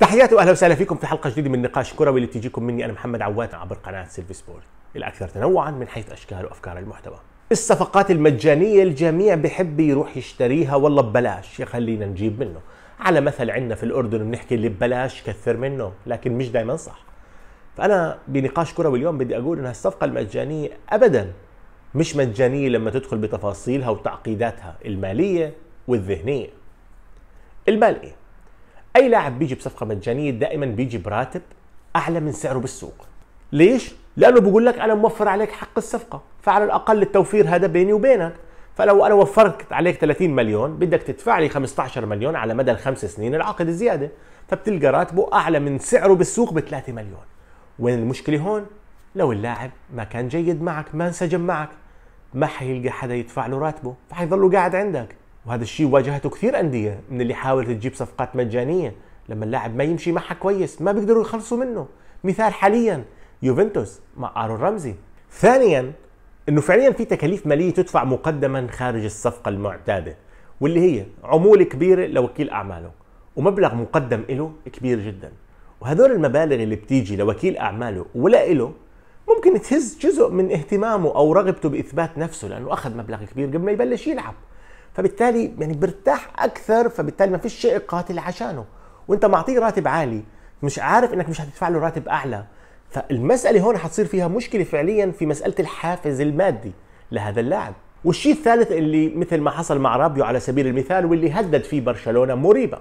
تحياتي واهلا وسهلا فيكم في حلقه جديده من نقاش كروي اللي بتجيكم مني انا محمد عواد عبر قناه سيلفي سبورت الاكثر تنوعا من حيث اشكال وافكار المحتوى. الصفقات المجانيه الجميع بحب يروح يشتريها والله ببلاش خلينا نجيب منه. على مثل عندنا في الاردن بنحكي اللي ببلاش كثر منه لكن مش دائما صح. فانا بنقاش كروي اليوم بدي اقول ان الصفقه المجانيه ابدا مش مجانيه لما تدخل بتفاصيلها وتعقيداتها الماليه والذهنيه. المال ايه؟ اي لاعب بيجي بصفقه مجانيه دائما بيجي براتب اعلى من سعره بالسوق ليش لانه بقول لك انا موفر عليك حق الصفقه فعلى الاقل التوفير هذا بيني وبينك فلو انا وفرت عليك 30 مليون بدك تدفع لي 15 مليون على مدى الخمس سنين العقد الزياده فبتلقى راتبه اعلى من سعره بالسوق ب 3 مليون وين المشكله هون لو اللاعب ما كان جيد معك ما انسجم معك ما حيلقى حدا يدفع له راتبه فحيضله قاعد عندك وهذا الشيء واجهته كثير انديه من اللي حاولت تجيب صفقات مجانيه لما اللاعب ما يمشي معها كويس ما بيقدروا يخلصوا منه مثال حاليا يوفنتوس مع ارون رمزي ثانيا انه فعليا في تكاليف ماليه تدفع مقدما خارج الصفقه المعتاده واللي هي عموله كبيره لوكيل اعماله ومبلغ مقدم له كبير جدا وهذول المبالغ اللي بتيجي لوكيل اعماله ولا له ممكن تهز جزء من اهتمامه او رغبته باثبات نفسه لانه اخذ مبلغ كبير قبل ما يبلش يلعب فبالتالي يعني برتاح اكثر فبالتالي ما فيش شيء قاتل عشانه وانت معطيه راتب عالي مش عارف انك مش هتدفع له راتب اعلى فالمساله هون حتصير فيها مشكله فعليا في مساله الحافز المادي لهذا اللاعب والشيء الثالث اللي مثل ما حصل مع رابيو على سبيل المثال واللي هدد فيه برشلونه مريبه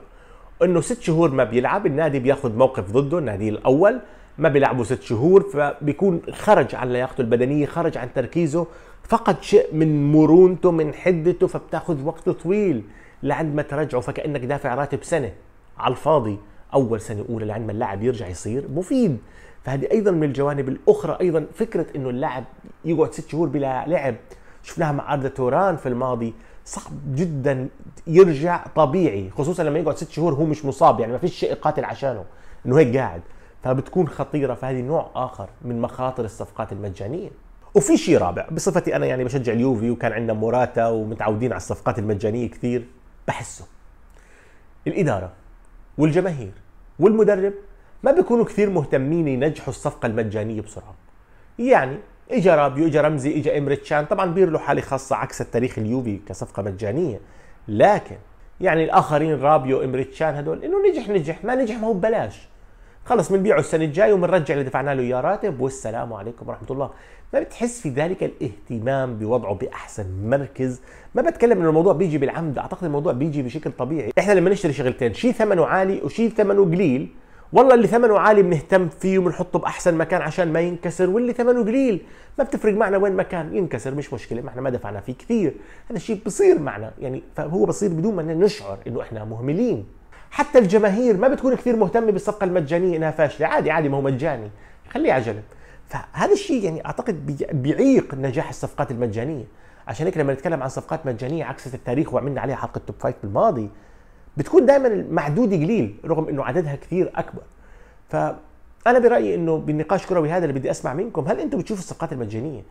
انه ست شهور ما بيلعب النادي بياخذ موقف ضده النادي الاول ما بيلعبوا ست شهور فبيكون خرج عن لياقته البدنيه خرج عن تركيزه فقد شيء من مرونته من حدته فبتاخذ وقت طويل لعند ما ترجعه فكانك دافع راتب سنه على الفاضي اول سنه اولى لعند ما اللاعب يرجع يصير مفيد فهذه ايضا من الجوانب الاخرى ايضا فكره انه اللاعب يقعد ست شهور بلا لعب شفناها مع اردا توران في الماضي صعب جدا يرجع طبيعي خصوصا لما يقعد ست شهور هو مش مصاب يعني ما فيش شيء قاتل عشانه انه هيك قاعد فبتكون خطيره فهذه نوع اخر من مخاطر الصفقات المجانيه وفي شيء رابع بصفتي انا يعني بشجع اليوفي وكان عندنا موراتا ومتعودين على الصفقات المجانيه كثير بحسه الاداره والجماهير والمدرب ما بيكونوا كثير مهتمين ينجحوا الصفقه المجانيه بسرعه يعني اجى رابيو اجى رمزي اجى امريتشان طبعا بير له حاله خاصه عكس التاريخ اليوفي كصفقه مجانيه لكن يعني الاخرين رابيو امريتشان هدول انه نجح نجح ما نجح ما هو ببلاش خلص بنبيعه السنه الجايه وبنرجع اللي دفعنا له اياه راتب والسلام عليكم ورحمه الله ما بتحس في ذلك الاهتمام بوضعه باحسن مركز ما بتكلم انه الموضوع بيجي بالعمد اعتقد الموضوع بيجي بشكل طبيعي احنا لما نشتري شغلتين شيء ثمنه عالي وشيء ثمنه قليل والله اللي ثمنه عالي بنهتم فيه وبنحطه باحسن مكان عشان ما ينكسر واللي ثمنه قليل ما بتفرق معنا وين مكان ينكسر مش مشكله ما احنا ما دفعنا فيه كثير هذا الشيء بصير معنا يعني فهو بصير بدون ما نشعر انه احنا مهملين حتى الجماهير ما بتكون كثير مهتمه بالصفقه المجانيه انها فاشله عادي عادي ما هو مجاني خليه عجله فهذا الشيء يعني اعتقد بيعيق نجاح الصفقات المجانيه عشان هيك لما نتكلم عن صفقات مجانيه عكست التاريخ وعملنا عليها حلقه توب فايت بالماضي بتكون دائما معدوده قليل رغم انه عددها كثير اكبر فانا برايي انه بالنقاش كروي هذا اللي بدي اسمع منكم هل انتم بتشوفوا الصفقات المجانيه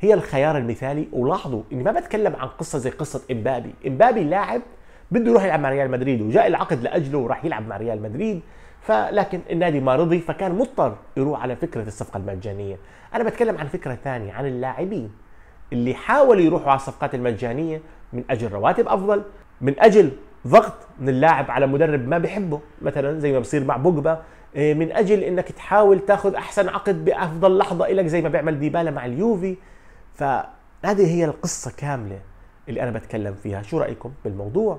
هي الخيار المثالي ولاحظوا اني ما بتكلم عن قصه زي قصه امبابي امبابي لاعب بده يروح يلعب مع ريال مدريد وجاء العقد لاجله وراح يلعب مع ريال مدريد فلكن النادي ما رضي فكان مضطر يروح على فكره الصفقه المجانيه انا بتكلم عن فكره ثانيه عن اللاعبين اللي حاولوا يروحوا على الصفقات المجانيه من اجل رواتب افضل من اجل ضغط من اللاعب على مدرب ما بحبه مثلا زي ما بصير مع بوجبا آه، من اجل انك تحاول تاخذ احسن عقد بافضل لحظه لك زي ما بيعمل ديبالا مع اليوفي فهذه هي القصه كامله اللي انا بتكلم فيها شو رايكم بالموضوع